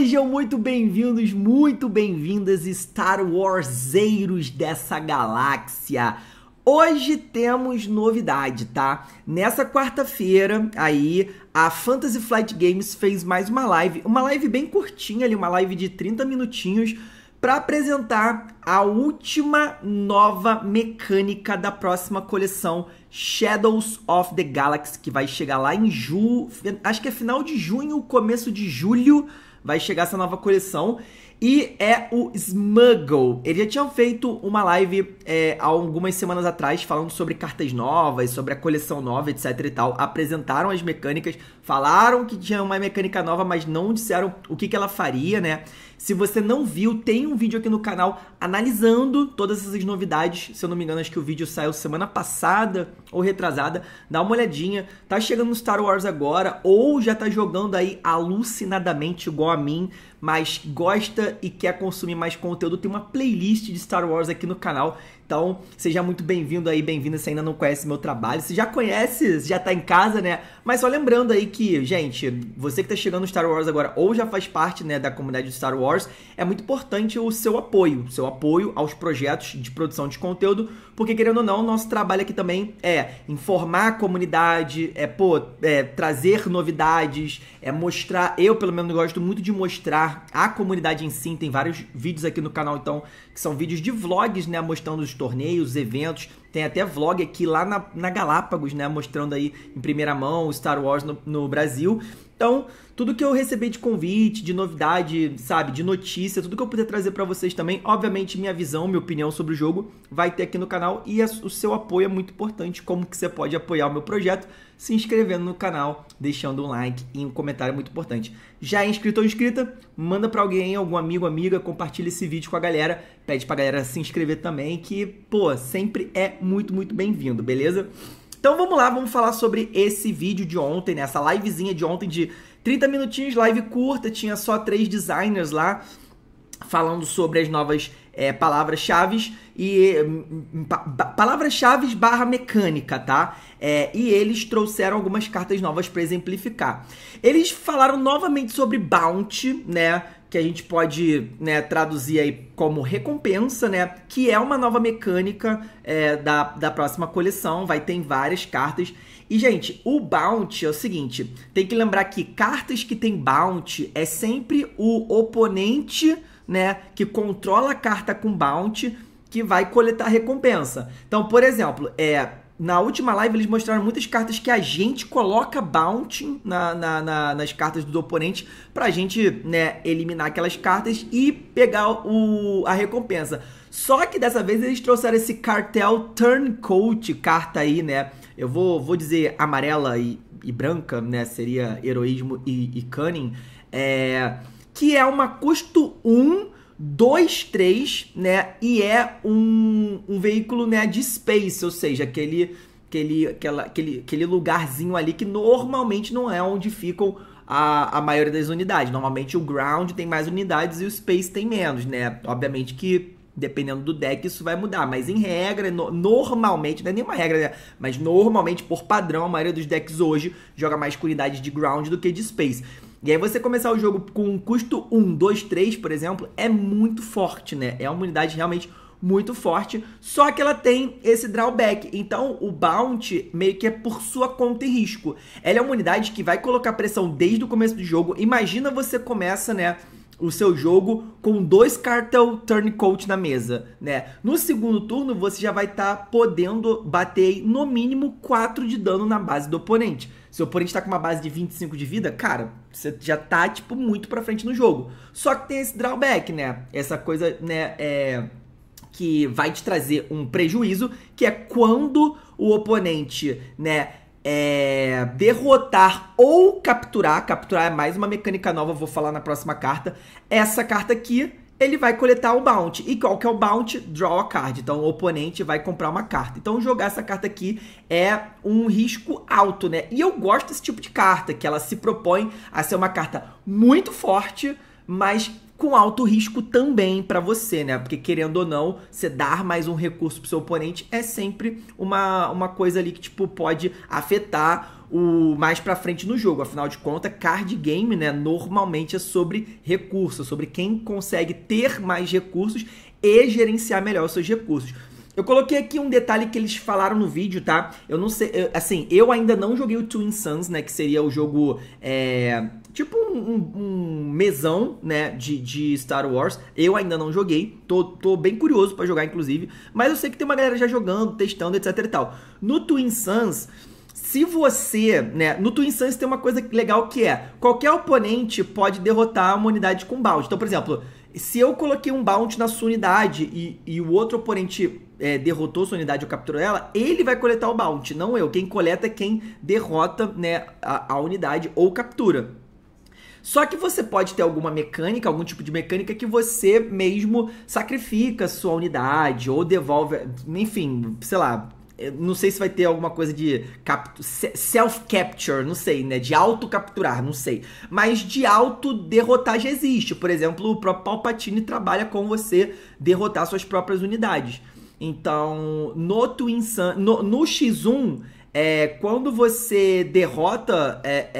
Sejam muito bem-vindos, muito bem-vindas, Star Warseiros dessa galáxia. Hoje temos novidade, tá? Nessa quarta-feira aí, a Fantasy Flight Games fez mais uma live, uma live bem curtinha ali, uma live de 30 minutinhos para apresentar a última nova mecânica da próxima coleção Shadows of the Galaxy, que vai chegar lá em julho, acho que é final de junho, começo de julho vai chegar essa nova coleção. E é o Smuggle. Ele já tinha feito uma live é, algumas semanas atrás falando sobre cartas novas, sobre a coleção nova, etc e tal. Apresentaram as mecânicas, falaram que tinha uma mecânica nova, mas não disseram o que, que ela faria, né? Se você não viu, tem um vídeo aqui no canal analisando todas essas novidades. Se eu não me engano, acho que o vídeo saiu semana passada ou retrasada. Dá uma olhadinha. Tá chegando no Star Wars agora ou já tá jogando aí alucinadamente igual a mim, mas gosta e quer consumir mais conteúdo. Tem uma playlist de Star Wars aqui no canal. Então, seja muito bem-vindo aí, bem-vinda se ainda não conhece meu trabalho. Se já conhece, já tá em casa, né? Mas só lembrando aí que, gente, você que tá chegando no Star Wars agora ou já faz parte, né, da comunidade do Star Wars, é muito importante o seu apoio, seu apoio aos projetos de produção de conteúdo, porque querendo ou não, nosso trabalho aqui também é informar a comunidade, é, pô, é, trazer novidades, é mostrar, eu pelo menos gosto muito de mostrar a comunidade em si, tem vários vídeos aqui no canal então, que são vídeos de vlogs, né, mostrando os torneios, eventos. Tem até vlog aqui lá na, na Galápagos, né? Mostrando aí em primeira mão o Star Wars no, no Brasil. Então, tudo que eu receber de convite, de novidade, sabe, de notícia, tudo que eu puder trazer para vocês também, obviamente minha visão, minha opinião sobre o jogo vai ter aqui no canal e o seu apoio é muito importante, como que você pode apoiar o meu projeto se inscrevendo no canal, deixando um like e um comentário muito importante. Já é inscrito ou inscrita? Manda para alguém, algum amigo, amiga, compartilha esse vídeo com a galera, pede pra galera se inscrever também, que, pô, sempre é muito, muito bem-vindo, beleza? Então vamos lá, vamos falar sobre esse vídeo de ontem, né? essa livezinha de ontem de 30 minutinhos, live curta, tinha só três designers lá falando sobre as novas é, palavras-chave e hum, hum, palavras-chave barra mecânica, tá? É, e eles trouxeram algumas cartas novas para exemplificar. Eles falaram novamente sobre bounty, né? Que a gente pode né, traduzir aí como recompensa, né? Que é uma nova mecânica é, da, da próxima coleção. Vai ter várias cartas. E, gente, o bounty é o seguinte: tem que lembrar que cartas que tem bounty é sempre o oponente né, que controla a carta com bounty que vai coletar recompensa. Então, por exemplo, é, na última live eles mostraram muitas cartas que a gente coloca bounty na, na, na, nas cartas do oponente pra gente né, eliminar aquelas cartas e pegar o, a recompensa. Só que dessa vez eles trouxeram esse cartel Turncoat carta aí, né? Eu vou, vou dizer amarela e, e branca, né? Seria heroísmo e, e cunning. É, que é uma custo 1, 2, 3, né? E é um, um veículo né, de space, ou seja, aquele, aquele, aquela, aquele, aquele lugarzinho ali que normalmente não é onde ficam a, a maioria das unidades. Normalmente o ground tem mais unidades e o space tem menos, né? Obviamente que dependendo do deck, isso vai mudar. Mas em regra, no, normalmente, não é nenhuma regra, né? mas normalmente, por padrão, a maioria dos decks hoje joga mais com unidades de ground do que de space. E aí você começar o jogo com um custo 1, 2, 3, por exemplo, é muito forte, né? É uma unidade realmente muito forte, só que ela tem esse drawback. Então, o Bounty meio que é por sua conta e risco. Ela é uma unidade que vai colocar pressão desde o começo do jogo. Imagina você começa, né, o seu jogo com dois cartel turncoat na mesa, né? No segundo turno, você já vai estar tá podendo bater no mínimo 4 de dano na base do oponente. Se o oponente tá com uma base de 25 de vida, cara, você já tá, tipo, muito pra frente no jogo. Só que tem esse drawback, né? Essa coisa, né, é... Que vai te trazer um prejuízo, que é quando o oponente, né, é, derrotar ou capturar, capturar é mais uma mecânica nova, vou falar na próxima carta, essa carta aqui, ele vai coletar o bounty. E qual que é o bounty? Draw a card. Então o oponente vai comprar uma carta. Então jogar essa carta aqui é um risco alto, né? E eu gosto desse tipo de carta, que ela se propõe a ser uma carta muito forte, mas com alto risco também para você, né? Porque querendo ou não, você dar mais um recurso pro seu oponente é sempre uma, uma coisa ali que tipo pode afetar o mais para frente no jogo. Afinal de contas, card game, né, normalmente é sobre recursos, sobre quem consegue ter mais recursos e gerenciar melhor os seus recursos. Eu coloquei aqui um detalhe que eles falaram no vídeo, tá? Eu não sei, eu, assim, eu ainda não joguei o Twin Suns, né, que seria o jogo é, tipo um, um, mesão, né, de, de Star Wars. Eu ainda não joguei, tô, tô bem curioso para jogar, inclusive. Mas eu sei que tem uma galera já jogando, testando, etc e tal. No Twin Suns, se você, né, no Twin Suns tem uma coisa legal que é, qualquer oponente pode derrotar uma unidade com bounty. Então, por exemplo, se eu coloquei um bounty na sua unidade e, e o outro oponente é, derrotou sua unidade ou capturou ela, ele vai coletar o bounty, não eu. Quem coleta é quem derrota né, a, a unidade ou captura. Só que você pode ter alguma mecânica, algum tipo de mecânica que você mesmo sacrifica sua unidade ou devolve, enfim, sei lá, eh, não sei se vai ter alguma coisa de self-capture, não sei, né? De auto-capturar, não sei. Mas de auto-derrotar já existe. Por exemplo, o próprio Palpatine trabalha com você derrotar suas próprias unidades. Então, no, Twin Sun, no, no X1 é, quando você derrota é,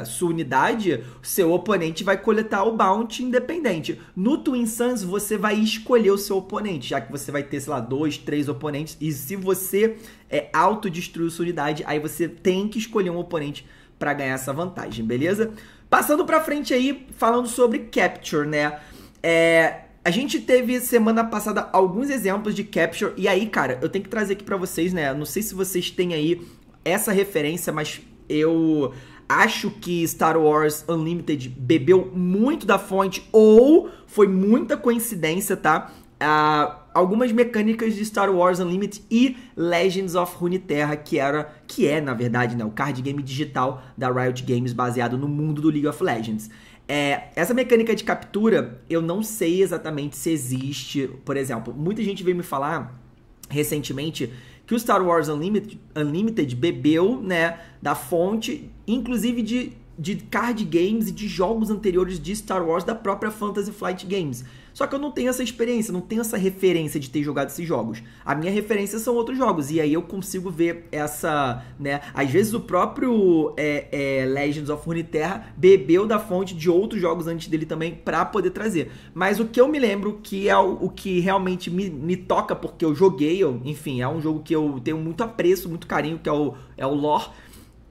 é, sua unidade, seu oponente vai coletar o bounty independente. No Twin Suns, você vai escolher o seu oponente, já que você vai ter, sei lá, dois, três oponentes. E se você é, autodestruir sua unidade, aí você tem que escolher um oponente para ganhar essa vantagem, beleza? Passando para frente aí, falando sobre Capture, né? É, a gente teve semana passada alguns exemplos de capture e aí, cara, eu tenho que trazer aqui para vocês, né? Não sei se vocês têm aí essa referência, mas eu acho que Star Wars Unlimited bebeu muito da fonte ou foi muita coincidência, tá? Uh, algumas mecânicas de Star Wars Unlimited e Legends of Runeterra, que era, que é, na verdade, né, o card game digital da Riot Games baseado no mundo do League of Legends. É, essa mecânica de captura, eu não sei exatamente se existe. Por exemplo, muita gente veio me falar recentemente que o Star Wars Unlimited, Unlimited bebeu né, da fonte, inclusive de de card games e de jogos anteriores de Star Wars da própria Fantasy Flight Games. Só que eu não tenho essa experiência, não tenho essa referência de ter jogado esses jogos. A minha referência são outros jogos, e aí eu consigo ver essa, né? Às vezes o próprio é, é, Legends of Runeterra bebeu da fonte de outros jogos antes dele também para poder trazer. Mas o que eu me lembro que é o, o que realmente me, me, toca, porque eu joguei, eu, enfim, é um jogo que eu tenho muito apreço, muito carinho, que é o, é o lore,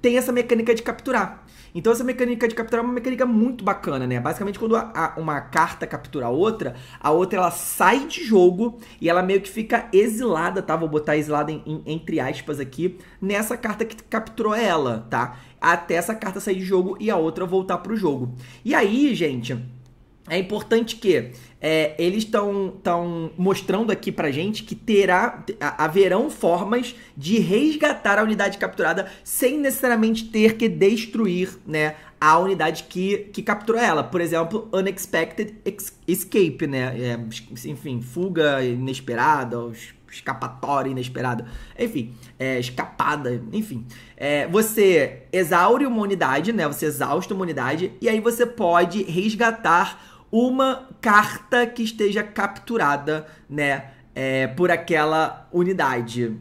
tem essa mecânica de capturar. Então essa mecânica de capturar é uma mecânica muito bacana, né? Basicamente quando a, a, uma carta captura a outra, a outra ela sai de jogo e ela meio que fica exilada, tá? Vou botar exilada em, em, entre aspas aqui, nessa carta que capturou ela, tá? Até essa carta sair de jogo e a outra voltar pro jogo. E aí, gente é importante que é, eles estão mostrando aqui pra gente que terá haverão formas de resgatar a unidade capturada sem necessariamente ter que destruir né, a unidade que, que capturou ela. Por exemplo, Unexpected Escape, né? É, enfim, fuga inesperada, escapatória inesperada, enfim, é, escapada, enfim. É, você exaure uma unidade, né? Você exausta uma unidade e aí você pode resgatar uma carta que esteja capturada, né, é, por aquela unidade.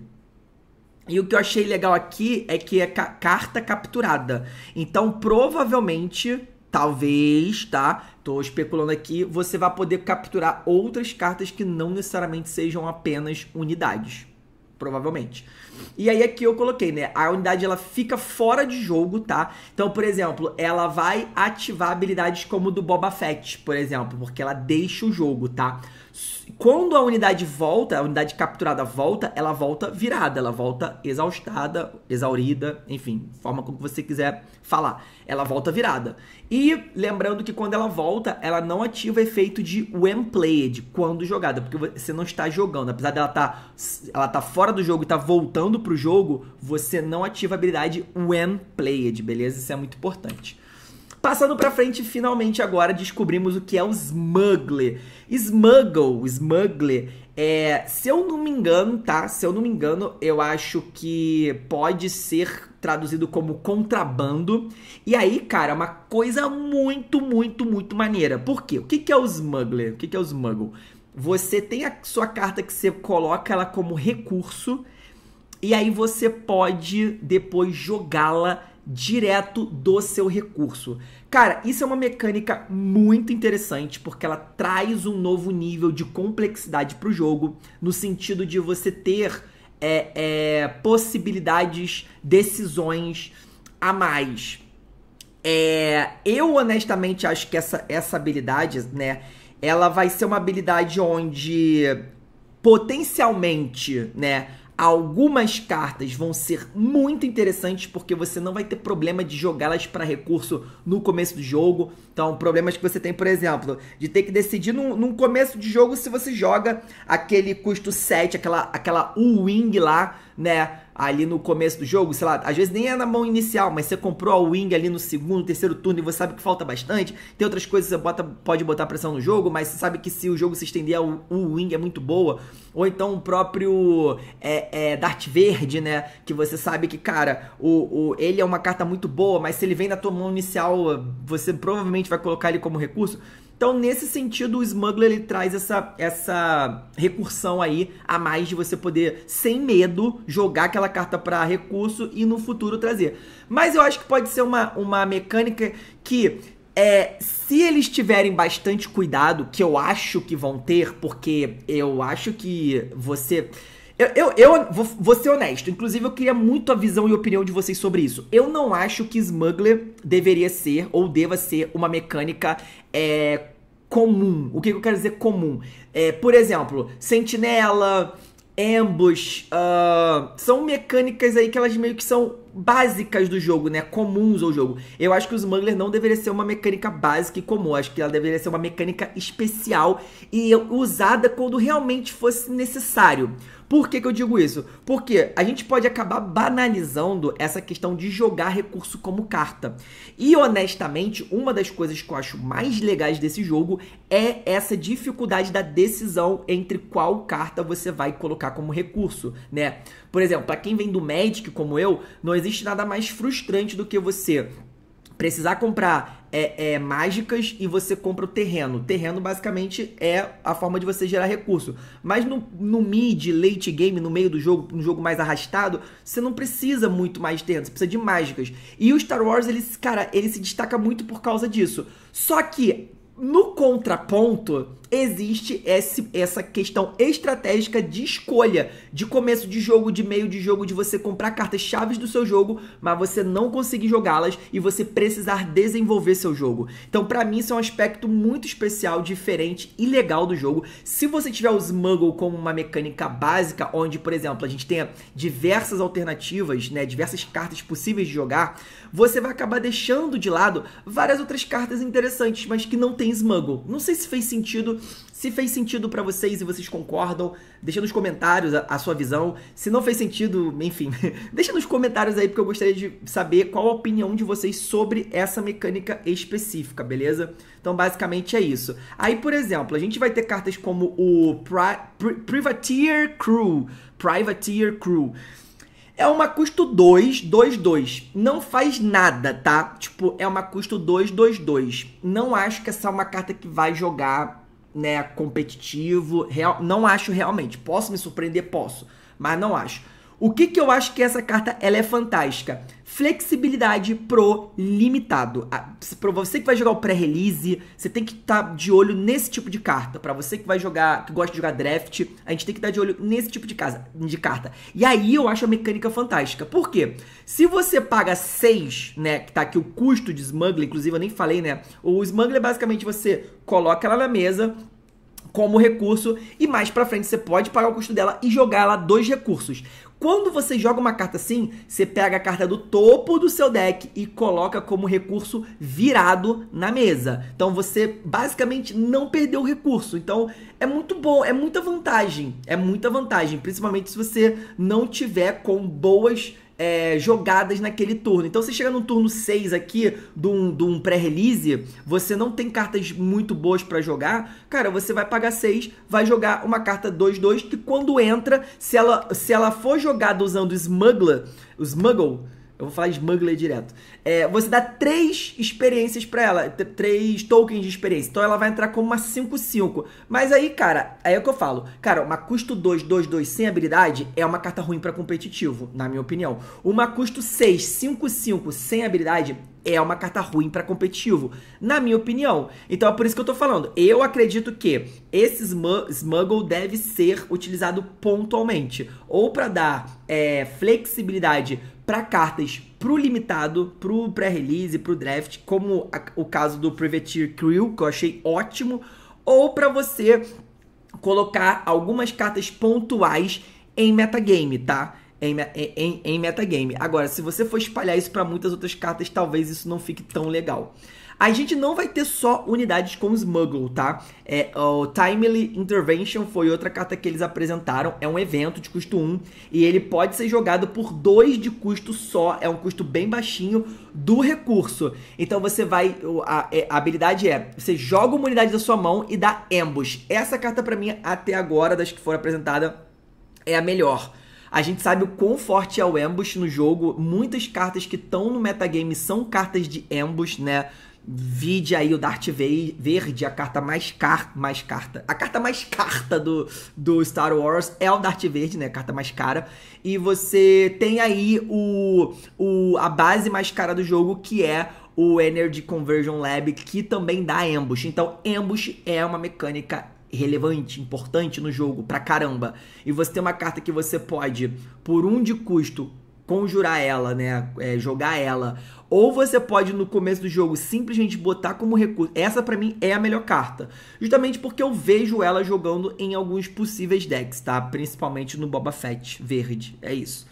E o que eu achei legal aqui é que é ca carta capturada. Então, provavelmente, talvez, tá? Tô especulando aqui, você vai poder capturar outras cartas que não necessariamente sejam apenas unidades. Provavelmente. E aí aqui é eu coloquei, né? A unidade ela fica fora de jogo, tá? Então, por exemplo, ela vai ativar habilidades como do Boba Fett, por exemplo, porque ela deixa o jogo, tá? Quando a unidade volta, a unidade capturada volta, ela volta virada, ela volta exaustada, exaurida, enfim, forma como você quiser falar. Ela volta virada. E lembrando que quando ela volta, ela não ativa o efeito de when played, quando jogada, porque você não está jogando, apesar dela estar tá, ela tá fora do jogo e tá voltando voltando pro jogo, você não ativa a habilidade When Played, beleza? Isso é muito importante. Passando pra frente, finalmente agora descobrimos o que é o Smuggler. Smuggle, Smuggler, é, se eu não me engano, tá? Se eu não me engano, eu acho que pode ser traduzido como contrabando. E aí, cara, é uma coisa muito, muito, muito maneira. Por quê? O que, é o Smuggler? O que, que é o Smuggle? Você tem a sua carta que você coloca ela como recurso e aí você pode depois jogá-la direto do seu recurso. Cara, isso é uma mecânica muito interessante porque ela traz um novo nível de complexidade para o jogo, no sentido de você ter é, é, possibilidades, decisões a mais. É, eu honestamente acho que essa, essa habilidade, né, ela vai ser uma habilidade onde potencialmente, né, Algumas cartas vão ser muito interessantes porque você não vai ter problema de jogá-las para recurso no começo do jogo. Então, problemas que você tem, por exemplo, de ter que decidir num, num começo de jogo se você joga aquele custo 7, aquela, aquela U-Wing lá, né? ali no começo do jogo, sei lá, às vezes nem é na mão inicial, mas você comprou a wing ali no segundo, terceiro turno e você sabe que falta bastante. Tem outras coisas que você bota, pode botar pressão no jogo, mas você sabe que se o jogo se estender, a wing é muito boa. Ou então o próprio é, é, Dart Verde, né? Que você sabe que, cara, o, o, ele é uma carta muito boa, mas se ele vem na tua mão inicial, você provavelmente vai colocar ele como recurso. Então, nesse sentido, o Smuggler ele traz essa, essa recursão aí a mais de você poder, sem medo, jogar aquela carta para recurso e no futuro trazer. Mas eu acho que pode ser uma, uma mecânica que é, se eles tiverem bastante cuidado, que eu acho que vão ter, porque eu acho que você. Eu, eu, eu vou, vou, ser honesto, inclusive eu queria muito a visão e opinião de vocês sobre isso. Eu não acho que Smuggler deveria ser ou deva ser uma mecânica é, comum. O que, eu quero dizer comum? É, por exemplo, Sentinela, Ambush, uh, são mecânicas aí que elas meio que são básicas do jogo, né? Comuns ao jogo. Eu acho que o Smuggler não deveria ser uma mecânica básica e comum. Eu acho que ela deveria ser uma mecânica especial e usada quando realmente fosse necessário. Por que, que eu digo isso? Porque a gente pode acabar banalizando essa questão de jogar recurso como carta. E honestamente, uma das coisas que eu acho mais legais desse jogo é essa dificuldade da decisão entre qual carta você vai colocar como recurso, né? Por exemplo, para quem vem do Magic como eu, nós existe nada mais frustrante do que você precisar comprar é, é, mágicas e você compra o terreno. O terreno basicamente é a forma de você gerar recurso. Mas no, no mid, late game, no meio do jogo, um jogo mais arrastado, você não precisa muito mais terreno, você precisa de mágicas. E o Star Wars, ele, cara, ele se destaca muito por causa disso. Só que, no contraponto, existe esse, essa questão estratégica de escolha, de começo de jogo, de meio de jogo, de você comprar cartas chaves do seu jogo, mas você não conseguir jogá-las e você precisar desenvolver seu jogo. Então, para mim, isso é um aspecto muito especial, diferente e legal do jogo. Se você tiver o Smuggle como uma mecânica básica, onde, por exemplo, a gente tenha diversas alternativas, né, diversas cartas possíveis de jogar, você vai acabar deixando de lado várias outras cartas interessantes, mas que não tem Smuggle. Não sei se fez sentido se fez sentido para vocês e vocês concordam, deixa nos comentários a, a, sua visão. Se não fez sentido, enfim, deixa nos comentários aí porque eu gostaria de saber qual a opinião de vocês sobre essa mecânica específica, beleza? Então, basicamente é isso. Aí, por exemplo, a gente vai ter cartas como o Pri Pri Privateer Crew, Privateer Crew. É uma custo 2, 2, 2. Não faz nada, tá? Tipo, é uma custo 2, 2, 2. Não acho que essa é uma carta que vai jogar né, competitivo. Real, não acho realmente. Posso me surpreender? Posso. Mas não acho. O que, que eu acho que essa carta ela é fantástica? Flexibilidade pro limitado. Para você que vai jogar o pré-release, você tem que estar tá de olho nesse tipo de carta. Para você que vai jogar, que gosta de jogar draft, a gente tem que estar tá de olho nesse tipo de, casa, de carta. E aí eu acho a mecânica fantástica. Por quê? Se você paga 6, né, que tá aqui o custo de smuggler, inclusive eu nem falei, né? O smuggler basicamente você coloca ela na mesa, como recurso e mais para frente você pode pagar o custo dela e jogar ela dois recursos. Quando você joga uma carta assim, você pega a carta do topo do seu deck e coloca como recurso virado na mesa. Então você basicamente não perdeu o recurso. Então é muito bom, é muita vantagem, é muita vantagem, principalmente se você não tiver com boas é, jogadas naquele turno. Então você chega no turno 6 aqui de um, um pré-release, você não tem cartas muito boas para jogar, cara, você vai pagar 6, vai jogar uma carta 2-2 que quando entra, se ela, se ela for jogada usando Smuggler, Smuggle, eu vou falar smuggler direto. É, você dá três experiências para ela, três tokens de experiência. Então ela vai entrar como uma 5-5. Mas aí, cara, aí é o que eu falo. Cara, uma custo 2-2-2 sem habilidade é uma carta ruim para competitivo, na minha opinião. Uma custo 6-5-5 sem habilidade é uma carta ruim para competitivo, na minha opinião. Então é por isso que eu tô falando. Eu acredito que esse Smuggle deve ser utilizado pontualmente, ou para dar é, flexibilidade para cartas pro limitado, pro pré-release, pro draft, como a, o caso do Privateer Crew, que eu achei ótimo, ou para você colocar algumas cartas pontuais em metagame, tá? Em, em, em metagame. Agora, se você for espalhar isso para muitas outras cartas, talvez isso não fique tão legal. A gente não vai ter só unidades com Smuggle, tá? É, o Timely Intervention foi outra carta que eles apresentaram. É um evento de custo 1 e ele pode ser jogado por 2 de custo só. É um custo bem baixinho do recurso. Então você vai... A, é, a habilidade é, você joga uma unidade da sua mão e dá Ambush. Essa carta para mim, até agora, das que foram apresentadas, é a melhor. A gente sabe o quão forte é o ambush no jogo. Muitas cartas que estão no metagame são cartas de ambush, né? Vide aí o Dart Verde, a carta mais, car mais carta. A carta mais carta do, do Star Wars é o Dart Verde, né? A carta mais cara. E você tem aí o, o, a base mais cara do jogo, que é o Energy Conversion Lab, que também dá ambush. Então, ambush é uma mecânica relevante, importante no jogo, pra caramba. E você tem uma carta que você pode, por um de custo, conjurar ela, né? É, jogar ela. Ou você pode, no começo do jogo, simplesmente botar como recurso. Essa, para mim, é a melhor carta. Justamente porque eu vejo ela jogando em alguns possíveis decks, tá? Principalmente no Boba Fett verde. É isso.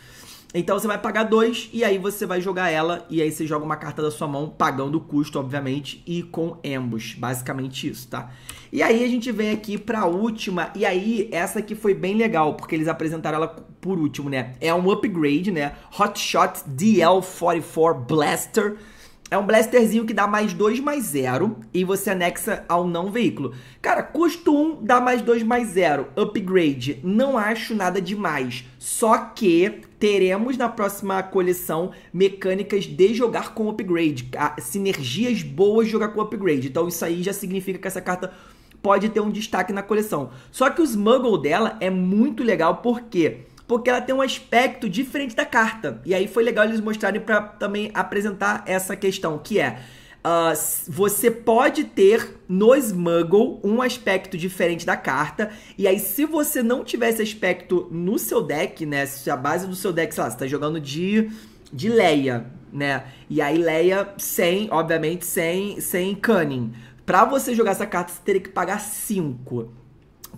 Então você vai pagar dois e aí você vai jogar ela e aí você joga uma carta da sua mão, pagando o custo, obviamente, e com ambush. Basicamente isso, tá? E aí a gente vem aqui pra última, e aí essa aqui foi bem legal, porque eles apresentaram ela por último, né? É um upgrade, né? Hotshot DL44 Blaster. É um blasterzinho que dá mais 2 mais 0 e você anexa ao não veículo. Cara, custo 1 dá mais 2 mais 0. Upgrade, não acho nada demais. Só que teremos na próxima coleção mecânicas de jogar com upgrade. Sinergias boas de jogar com upgrade. Então isso aí já significa que essa carta pode ter um destaque na coleção. Só que o Smuggle dela é muito legal porque porque ela tem um aspecto diferente da carta. E aí foi legal eles mostrarem para também apresentar essa questão, que é uh, você pode ter no Smuggle um aspecto diferente da carta. E aí, se você não tiver esse aspecto no seu deck, né? Se a base do seu deck, sei lá, você tá jogando de, de Leia, né? E aí, Leia sem, obviamente, sem, sem Cunning. Pra você jogar essa carta, você teria que pagar 5.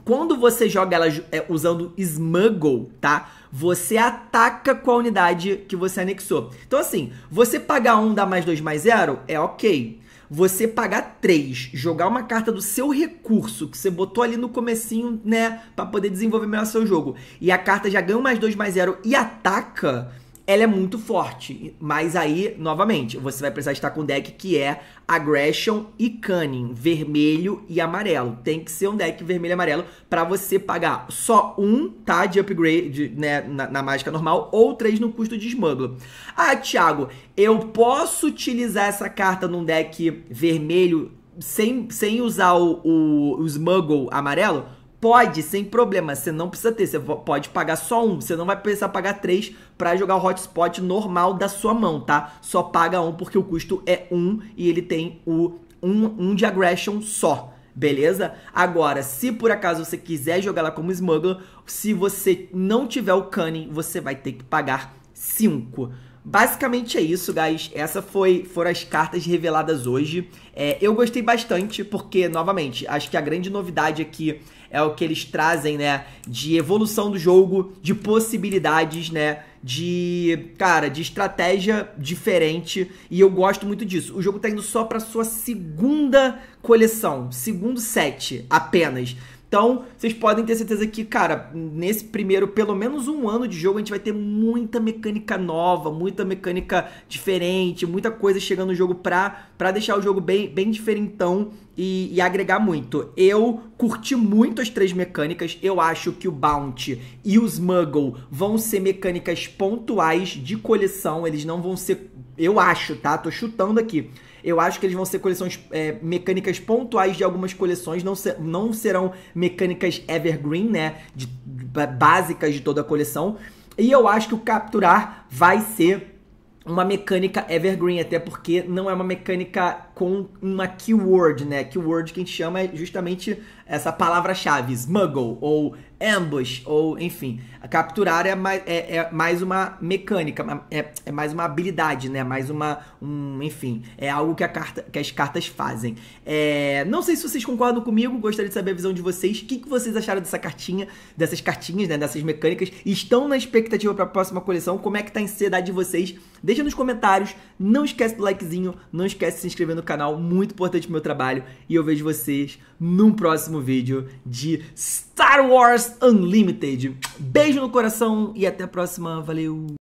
Quando você joga ela é, usando Smuggle, tá? Você ataca com a unidade que você anexou. Então, assim, você pagar 1, um, dar mais 2, mais 0 é ok. Você pagar 3, jogar uma carta do seu recurso que você botou ali no comecinho, né? para poder desenvolver melhor seu jogo. E a carta já ganha um mais 2, mais 0 e ataca ela é muito forte. Mas aí, novamente, você vai precisar estar com um deck que é Aggression e Cunning, vermelho e amarelo. Tem que ser um deck vermelho e amarelo para você pagar só um, tá, de upgrade né, na, na mágica normal ou três no custo de smuggler. Ah, Thiago, eu posso utilizar essa carta num deck vermelho sem, sem usar o, o, o Smuggle amarelo? Pode, sem problema. Você não precisa ter. Você pode pagar só um. Você não vai precisar pagar três para jogar o hotspot normal da sua mão, tá? Só paga um porque o custo é um e ele tem o um, um de aggression só. Beleza? Agora, se por acaso você quiser jogar lá como smuggler, se você não tiver o cunning, você vai ter que pagar cinco Basicamente é isso, guys. Essas foi, foram as cartas reveladas hoje. É, eu gostei bastante, porque, novamente, acho que a grande novidade aqui é é o que eles trazem, né, de evolução do jogo, de possibilidades, né, de, cara, de estratégia diferente, e eu gosto muito disso. O jogo tá indo só para sua segunda coleção, segundo set apenas. Então, vocês podem ter certeza que, cara, nesse primeiro, pelo menos um ano de jogo, a gente vai ter muita mecânica nova, muita mecânica diferente, muita coisa chegando no jogo pra, pra deixar o jogo bem, bem diferentão e, e agregar muito. Eu curti muito as três mecânicas, eu acho que o Bounty e o Smuggle vão ser mecânicas pontuais de coleção, eles não vão ser. Eu acho, tá? Tô chutando aqui eu acho que eles vão ser coleções é, mecânicas pontuais de algumas coleções, não, ser, não serão mecânicas evergreen, né? De, básicas de toda a coleção. E eu acho que o capturar vai ser uma mecânica evergreen, até porque não é uma mecânica com uma keyword, né? Keyword que a gente chama é justamente essa palavra-chave, smuggle ou ambush, ou enfim. Capturar é mais, é, é mais uma mecânica, é, é, mais uma habilidade, né? Mais uma. Um, enfim, é algo que, a carta, que as cartas fazem. É, não sei se vocês concordam comigo, gostaria de saber a visão de vocês. O que, que vocês acharam dessa cartinha, dessas cartinhas, né? Dessas mecânicas? Estão na expectativa para a próxima coleção? Como é que tá a ansiedade de vocês? Deixa nos comentários. Não esquece do likezinho, não esquece de se inscrever no canal canal, muito importante pro meu trabalho. E eu vejo vocês num próximo vídeo de Star Wars Unlimited. Beijo no coração e até a próxima. Valeu!